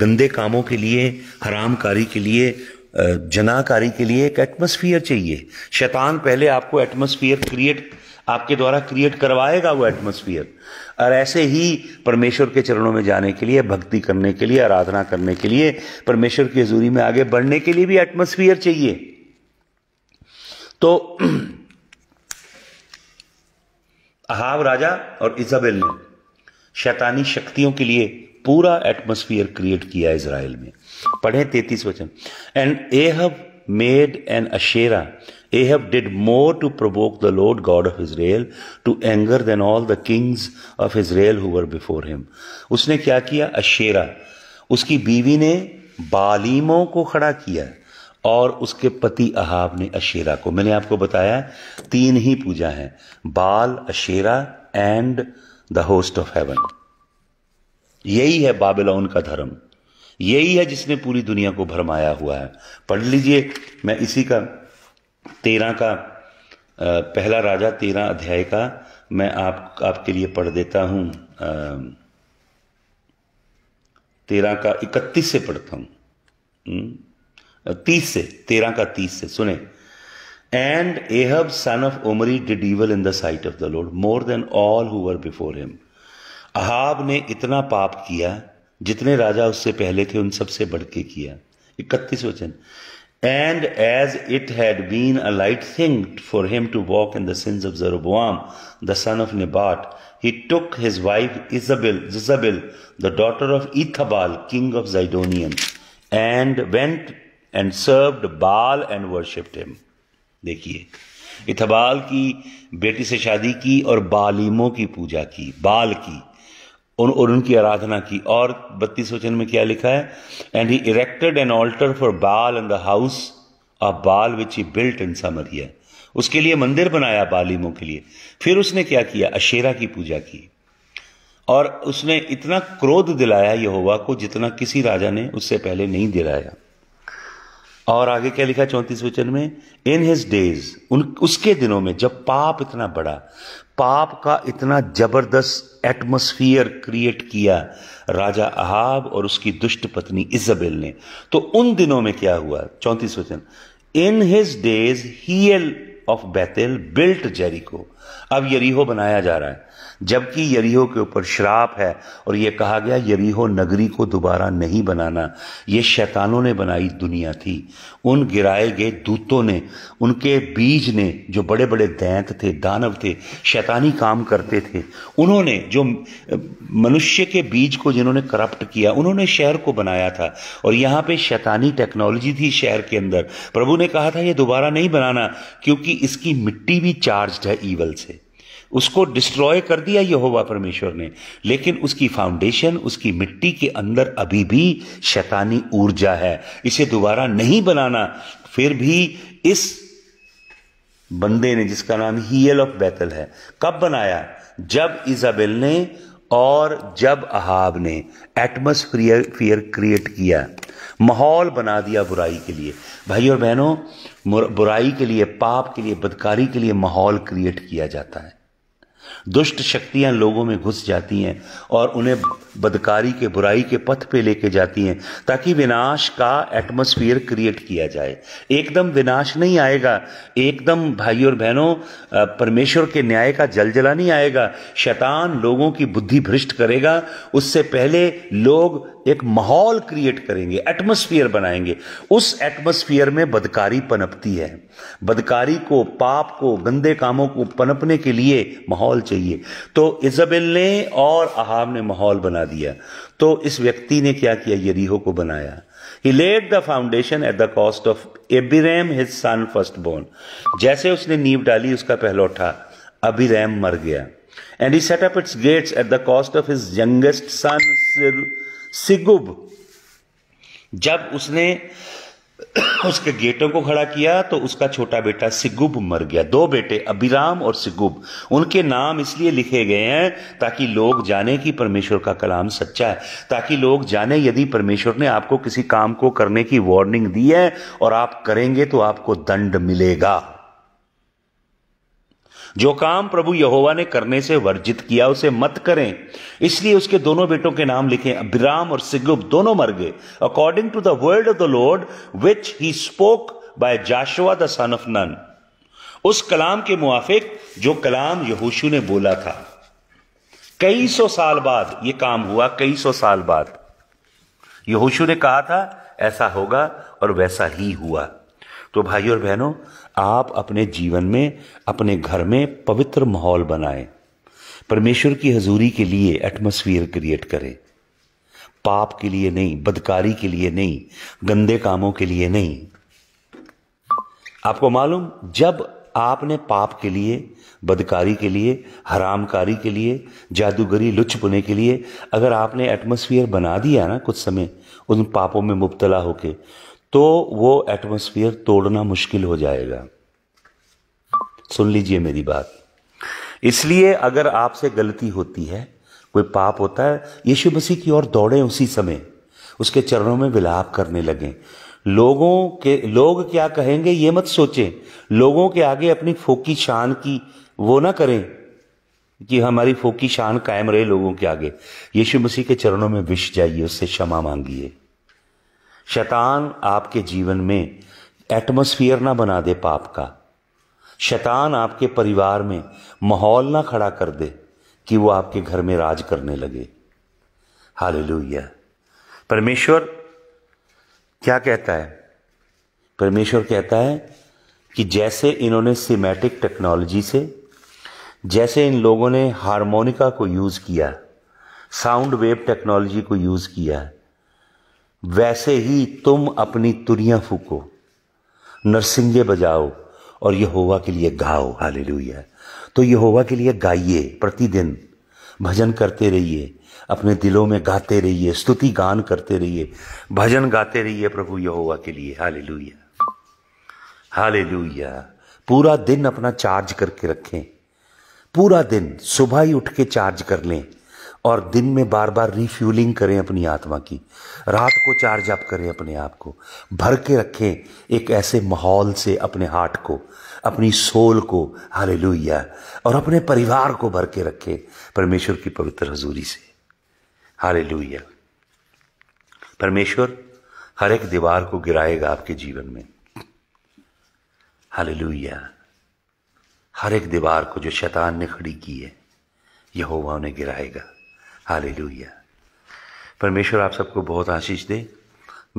गंदे कामों के लिए हरामकारी के लिए जनाकारी के लिए एक एटमोसफियर चाहिए शैतान पहले आपको एटमोसफियर क्रिएट आपके द्वारा क्रिएट करवाएगा वो एटमोसफियर और ऐसे ही परमेश्वर के चरणों में जाने के लिए भक्ति करने के लिए आराधना करने के लिए परमेश्वर की हजूरी में आगे बढ़ने के लिए भी एटमोसफियर चाहिए तो [CLEARS THROAT] अहाव राजा और इजाबेल ने शैतानी शक्तियों के लिए पूरा एटमोसफियर क्रिएट किया इसराइल में पढ़े तैतीस वचन and Ahab made an Asherah Ahab did more to provoke the Lord God of Israel to anger then all the kings of Israel who were before him उसने क्या किया अशेरा उसकी बीवी ने बालीमों को खड़ा किया और उसके पति अहाब ने अशेरा को मैंने आपको बताया तीन ही पूजा है Baal Asherah and the host of heaven यही है बाबिलोन का धर्म यही है जिसने पूरी दुनिया को भरमाया हुआ है पढ़ लीजिए मैं इसी का तेरह का पहला राजा तेरह अध्याय का मैं आप आपके लिए पढ़ देता हूं तेरह का इकतीस से पढ़ता हूं हम्म, तीस से तेरह का तीस से सुने and Ahab son of Omri did evil in the sight of the Lord more than all who were before him Ahab ने इतना पाप किया जितने राजा उससे पहले थे उन सबसे बढ़ के किया इकतीस वचन and as it had been a light thing for him to walk in the sins of Jeroboam the son of Nebat he took his wife Jezebel Jezebel the daughter of Ethbaal king of Zidonian, and went and served Baal and worshipped him देखिए इथबाल की बेटी से शादी की और बालिमों की पूजा की बाल की उन और उनकी आराधना की और बत्तीस वचन में क्या लिखा है and he erected an altar for Baal in the house of बाल विच ही बिल्ट इन समरिया उसके लिए मंदिर बनाया बालिमों के लिए फिर उसने क्या किया अशेरा की पूजा की और उसने इतना क्रोध दिलाया यहोवा को जितना किसी राजा ने उससे पहले नहीं दिलाया और आगे क्या लिखा चौंतीस वचन में इन हिज डेज उन उसके दिनों में जब पाप इतना बड़ा पाप का इतना जबरदस्त एटमोस्फियर क्रिएट किया राजा अहाब और उसकी दुष्ट पत्नी इजबेल ने तो उन दिनों में क्या हुआ चौंतीस वचन in his days Hiel of Bethel built Jericho अब यरीहो बनाया जा रहा है जबकि यरीहो के ऊपर श्राप है और यह कहा गया यरीहो नगरी को दोबारा नहीं बनाना यह शैतानों ने बनाई दुनिया थी उन गिराए गए दूतों ने उनके बीज ने जो बड़े बड़े दैंत थे दानव थे शैतानी काम करते थे उन्होंने जो मनुष्य के बीज को जिन्होंने करप्ट किया उन्होंने शहर को बनाया था और यहां पे शैतानी टेक्नोलॉजी थी शहर के अंदर प्रभु ने कहा था यह दोबारा नहीं बनाना क्योंकि इसकी मिट्टी भी चार्ज है ईवल से उसको डिस्ट्रॉय कर दिया यहोवा परमेश्वर ने लेकिन उसकी फाउंडेशन उसकी मिट्टी के अंदर अभी भी शैतानी ऊर्जा है इसे दोबारा नहीं बनाना फिर भी इस बंदे ने जिसका नाम हील ऑफ बैतल है कब बनाया जब इजाबेल ने और जब अहाब ने एटमोसफियर फियर क्रिएट किया माहौल बना दिया बुराई के लिए भाई और बहनों बुराई के लिए पाप के लिए बदकारी के लिए माहौल क्रिएट किया जाता है दुष्ट शक्तियां लोगों में घुस जाती हैं और उन्हें बदकारी के बुराई के पथ पे लेके जाती हैं ताकि विनाश का एटमोसफियर क्रिएट किया जाए एकदम विनाश नहीं आएगा एकदम भाई और बहनों परमेश्वर के न्याय का जलजला नहीं आएगा शैतान लोगों की बुद्धि भ्रष्ट करेगा उससे पहले लोग एक माहौल क्रिएट करेंगे एटमोसफियर बनाएंगे उस एटमोसफियर में बदकारी पनपती है बदकारी को पाप को गंदे कामों को पनपने के लिए माहौल चाहिए तो इजबेल ने और अहाब ने माहौल बना बना दिया तो इस व्यक्ति ने क्या किया यरीहो को बनाया he laid the foundation at the cost of Abiram his son firstborn जैसे उसने नींव डाली उसका पहलौठा अबिरैम मर गया and he set up its gates at the cost of his youngest son Segub जब उसने उसके गेटों को खड़ा किया तो उसका छोटा बेटा सिगुब मर गया दो बेटे अभिराम और सिगुब उनके नाम इसलिए लिखे गए हैं ताकि लोग जाने कि परमेश्वर का कलाम सच्चा है ताकि लोग जाने यदि परमेश्वर ने आपको किसी काम को करने की वार्निंग दी है और आप करेंगे तो आपको दंड मिलेगा जो काम प्रभु यहोवा ने करने से वर्जित किया उसे मत करें इसलिए उसके दोनों बेटों के नाम लिखे अभिराम और सिगुप दोनों मर गए according to the word of the Lord which he spoke by Joshua the son of Nun उस कलाम के मुआफिक जो कलाम यहोशू ने बोला था कई सौ साल बाद यह काम हुआ कई सौ साल बाद यहोशू ने कहा था ऐसा होगा और वैसा ही हुआ तो भाई और बहनों आप अपने जीवन में अपने घर में पवित्र माहौल बनाएं परमेश्वर की हजूरी के लिए एटमोसफियर क्रिएट करें पाप के लिए नहीं बदकारी के लिए नहीं गंदे कामों के लिए नहीं आपको मालूम जब आपने पाप के लिए बदकारी के लिए हरामकारी के लिए जादूगरी लुचपुने के लिए अगर आपने एटमोसफियर बना दिया ना कुछ समय उन पापों में मुबतला होके तो वो एटमॉस्फेयर तोड़ना मुश्किल हो जाएगा सुन लीजिए मेरी बात इसलिए अगर आपसे गलती होती है कोई पाप होता है यीशु मसीह की ओर दौड़े उसी समय उसके चरणों में विलाप करने लगे लोगों के लोग क्या कहेंगे ये मत सोचें लोगों के आगे अपनी फोकी शान की वो ना करें कि हमारी फोकी शान कायम रहे लोगों के आगे यीशु मसीह के चरणों में विष जाइए उससे क्षमा मांगिए शैतान आपके जीवन में एटमोस्फियर ना बना दे पाप का शैतान आपके परिवार में माहौल ना खड़ा कर दे कि वो आपके घर में राज करने लगे हाल परमेश्वर क्या कहता है परमेश्वर कहता है कि जैसे इन्होंने सिमेटिक टेक्नोलॉजी से जैसे इन लोगों ने हारमोनिका को यूज़ किया साउंड वेव टेक्नोलॉजी को यूज़ किया वैसे ही तुम अपनी तुरियां फूको नरसिंगे बजाओ और यहोवा के लिए गाओ हालेलुया तो यहोवा के लिए गाइए प्रतिदिन भजन करते रहिए अपने दिलों में गाते रहिए स्तुति गान करते रहिए भजन गाते रहिए प्रभु यहोवा के लिए हालेलुया हालेलुया पूरा दिन अपना चार्ज करके रखें पूरा दिन सुबह ही उठ के चार्ज कर लें और दिन में बार बार रिफ्यूलिंग करें अपनी आत्मा की रात को चार्ज अप करें अपने आप को भर के रखें एक ऐसे माहौल से अपने हार्ट को अपनी सोल को हाले और अपने परिवार को भर के रखें परमेश्वर की पवित्र हजूरी से हाले परमेश्वर हर एक दीवार को गिराएगा आपके जीवन में हाल हर एक दीवार को जो शैतान ने खड़ी की है यह उन्हें गिराएगा हाल परमेश्वर आप सबको बहुत आशीष दे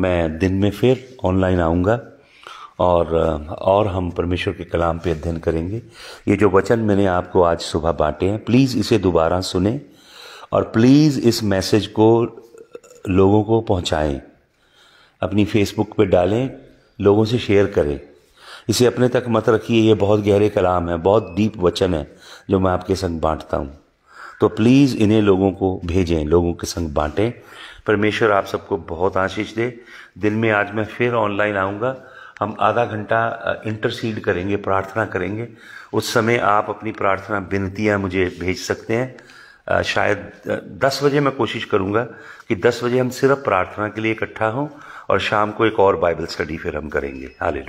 मैं दिन में फिर ऑनलाइन आऊँगा और और हम परमेश्वर के कलाम पे अध्ययन करेंगे ये जो वचन मैंने आपको आज सुबह बांटे हैं प्लीज़ इसे दोबारा सुने और प्लीज़ इस मैसेज को लोगों को पहुंचाएं अपनी फेसबुक पे डालें लोगों से शेयर करें इसे अपने तक मत रखिए ये बहुत गहरे कलाम है बहुत डीप वचन है जो मैं आपके संग बांटता हूँ तो प्लीज़ इन्हें लोगों को भेजें लोगों के संग बांटें परमेश्वर आप सबको बहुत आशीष दे दिन में आज मैं फिर ऑनलाइन आऊँगा हम आधा घंटा इंटरसीड करेंगे प्रार्थना करेंगे उस समय आप अपनी प्रार्थना विनतियाँ मुझे भेज सकते हैं शायद दस बजे मैं कोशिश करूँगा कि दस बजे हम सिर्फ प्रार्थना के लिए इकट्ठा हों और शाम को एक और बाइबल स्टडी फिर हम करेंगे हाल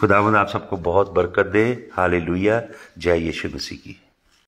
खुदावंद आप सबको बहुत बरकत दे हाल जय यीशु मसीह की